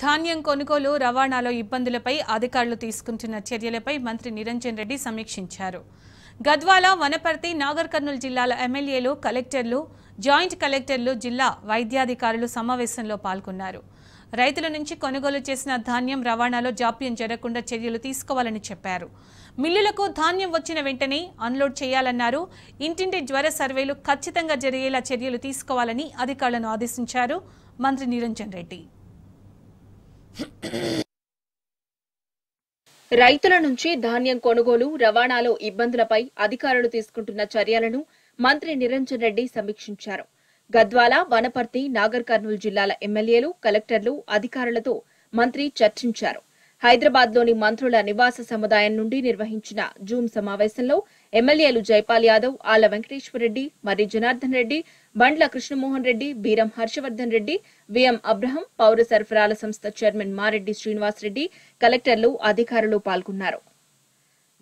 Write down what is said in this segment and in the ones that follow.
ధాన్యం కొనుగోలు రవాణాలో ఇబ్బందులపై అధికారులు తీసుకుంటున్న చర్యలపై మంత్రి నిరంజన్ రెడ్డి సమీక్షించారు గద్వాల వనపర్తి నాగర్ కర్నూలు జిల్లాల ఎమ్మెల్యేలు కలెక్టర్లు జాయింట్ కలెక్టర్లు జిల్లా వైద్యాధికారులు సమావేశంలో పాల్గొన్నారు రైతుల నుంచి కొనుగోలు చేసిన ధాన్యం రవాణాలో జాప్యం జరగకుండా చర్యలు తీసుకోవాలని చెప్పారు మిల్లులకు ధాన్యం వచ్చిన వెంటనే అన్లోడ్ చేయాలన్నారు ఇంటింటి జ్వర సర్వేలు ఖచ్చితంగా జరిగేలా చర్యలు తీసుకోవాలని అధికారులను ఆదేశించారు మంత్రి నిరంజన్ రెడ్డి రైతుల నుంచి ధాన్యం కొనుగోలు రవాణాలో ఇబ్బందులపై అధికారులు తీసుకుంటున్న చర్యలను మంత్రి నిరంజన్ రెడ్డి సమీక్షించారు గద్వాల వనపర్తి నాగర్ కర్నూలు జిల్లాల ఎమ్మెల్యేలు కలెక్టర్లు అధికారులతో మంత్రి చర్చించారు హైదరాబాద్ లోని మంత్రుల నివాస సముదాయం నుండి నిర్వహించిన జూమ్ సమావేశంలో ఎమ్మెల్యేలు జైపాల్ యాదవ్ ఆళ్ల వెంకటేశ్వరరెడ్డి మర్రి జనార్దన్ రెడ్డి బండ్ల కృష్ణమోహన్ రెడ్డి బీరం హర్షవర్ధన్ రెడ్డి విఎం అబ్రహం పౌర సరఫరాల సంస్థ చైర్మన్ మారెడ్డి శ్రీనివాసరెడ్డి కలెక్టర్లు అధికారులు పాల్గొన్నారు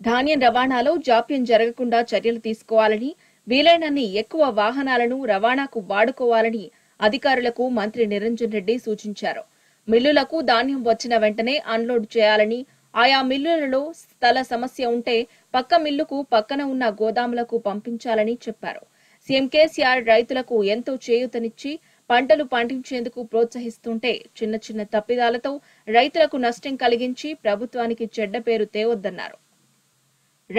ధాన్యం రవాణాలో జాప్యం జరగకుండా చర్యలు తీసుకోవాలని వీలైనన్ని ఎక్కువ వాహనాలను రవాణాకు వాడుకోవాలని అధికారులకు మంత్రి నిరంజన్ రెడ్డి సూచించారు మిల్లులకు ధాన్యం వచ్చిన వెంటనే అన్లోడ్ చేయాలని ఆయా మిల్లులలో స్థల సమస్య ఉంటే పక్క మిల్లుకు పక్కన ఉన్న గోదాములకు పంపించాలని చెప్పారు సీఎం కేసీఆర్ రైతులకు ఎంతో చేయూతనిచ్చి పంటలు పండించేందుకు ప్రోత్సహిస్తుంటే చిన్న చిన్న తప్పిదాలతో రైతులకు నష్టం కలిగించి ప్రభుత్వానికి చెడ్డ పేరు తేవద్దన్నారు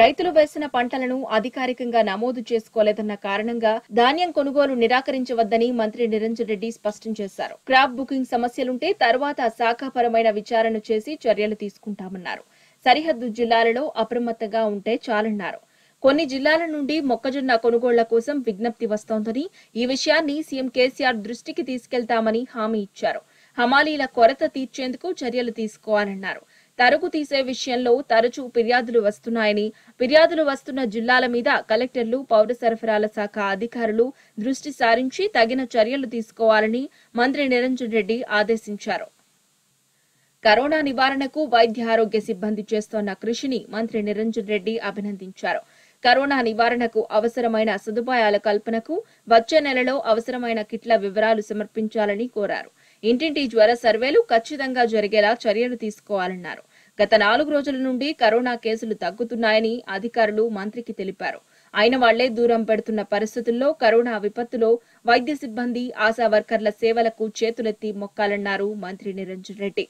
రైతులు వేసిన పంటలను అధికారికంగా నమోదు చేసుకోలేదన్న కారణంగా ధాన్యం కొనుగోలు నిరాకరించవద్దని మంత్రి నిరంజన్ రెడ్డి స్పష్టం చేశారు క్రాప్ బుకింగ్ సమస్యలుంటే తర్వాత శాఖాపరమైన విచారణ చేసి చర్యలు తీసుకుంటామన్నారు సరిహద్దు జిల్లాలలో అప్రమత్తంగా ఉంటే చాలన్నారు కొన్ని జిల్లాల నుండి మొక్కజొన్న కొనుగోళ్ల కోసం విజ్ఞప్తి వస్తోందని ఈ విషయాన్ని సీఎం కేసీఆర్ దృష్టికి తీసుకెళ్తామని హామీ ఇచ్చారు హమాలీల కొరత తీర్చేందుకు చర్యలు తీసుకోవాలన్నారు తరుకు తీసే విషయంలో తరచూ ఫిర్యాదులు వస్తున్నాయని ఫిర్యాదులు వస్తున్న జిల్లాల మీద కలెక్టర్లు పౌర సరఫరాల శాఖ అధికారులు దృష్టి సారించి తగిన చర్యలు తీసుకోవాలని మంత్రి నిరంజన్ రెడ్డి ఆదేశించారు కరోనా నివారణకు వైద్య ఆరోగ్య సిబ్బంది చేస్తోన్న కృషిని మంత్రి నిరంజన్ రెడ్డి అభినందించారు కరోనా నివారణకు అవసరమైన సదుపాయాల కల్పనకు వచ్చే నెలలో అవసరమైన కిట్ల వివరాలు సమర్పించాలని కోరారు ఇంటింటి జ్వర సర్వేలు ఖచ్చితంగా జరిగేలా చర్యలు తీసుకోవాలన్నారు గత నాలుగు రోజుల నుండి కరోనా కేసులు తగ్గుతున్నాయని అధికారులు మంత్రికి తెలిపారు అయిన వాళ్లే దూరం పెడుతున్న పరిస్థితుల్లో కరోనా విపత్తులో వైద్య సిబ్బంది ఆశా వర్కర్ల సేవలకు చేతులెత్తి మొక్కాలన్నారు మంత్రి నిరంజన్ రెడ్డి